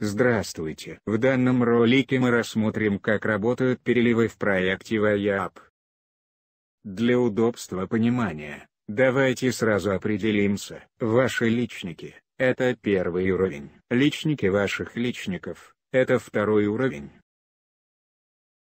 Здравствуйте! В данном ролике мы рассмотрим как работают переливы в проекте VIAP. Для удобства понимания, давайте сразу определимся. Ваши личники – это первый уровень. Личники ваших личников – это второй уровень.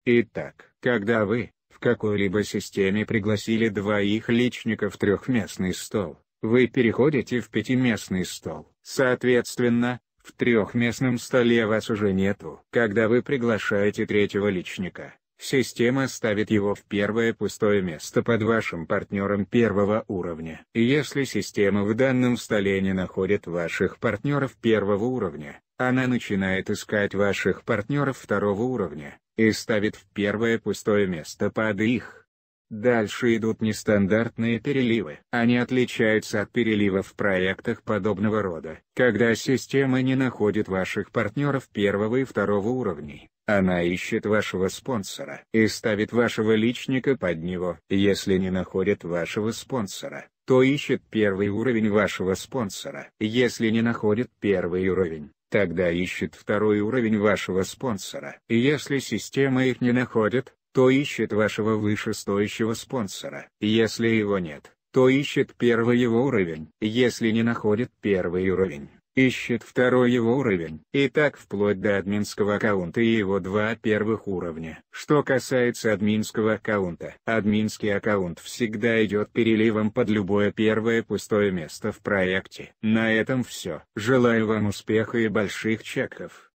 Итак, когда вы, в какой-либо системе пригласили двоих личников трехместный стол, вы переходите в пятиместный стол. Соответственно, в трехместном столе вас уже нету. Когда вы приглашаете третьего личника, система ставит его в первое пустое место под вашим партнером первого уровня. И если система в данном столе не находит ваших партнеров первого уровня, она начинает искать ваших партнеров второго уровня, и ставит в первое пустое место под их. Дальше идут нестандартные переливы. Они отличаются от перелива в проектах подобного рода. Когда система не находит ваших партнеров первого и второго уровней, она ищет вашего спонсора и ставит вашего личника под него. Если не находит вашего спонсора, то ищет первый уровень вашего спонсора. Если не находит первый уровень, тогда ищет второй уровень вашего спонсора. Если система их не находит, то ищет вашего вышестоящего спонсора. Если его нет, то ищет первый его уровень. Если не находит первый уровень, ищет второй его уровень. И так вплоть до админского аккаунта и его два первых уровня. Что касается админского аккаунта, админский аккаунт всегда идет переливом под любое первое пустое место в проекте. На этом все. Желаю вам успеха и больших чеков.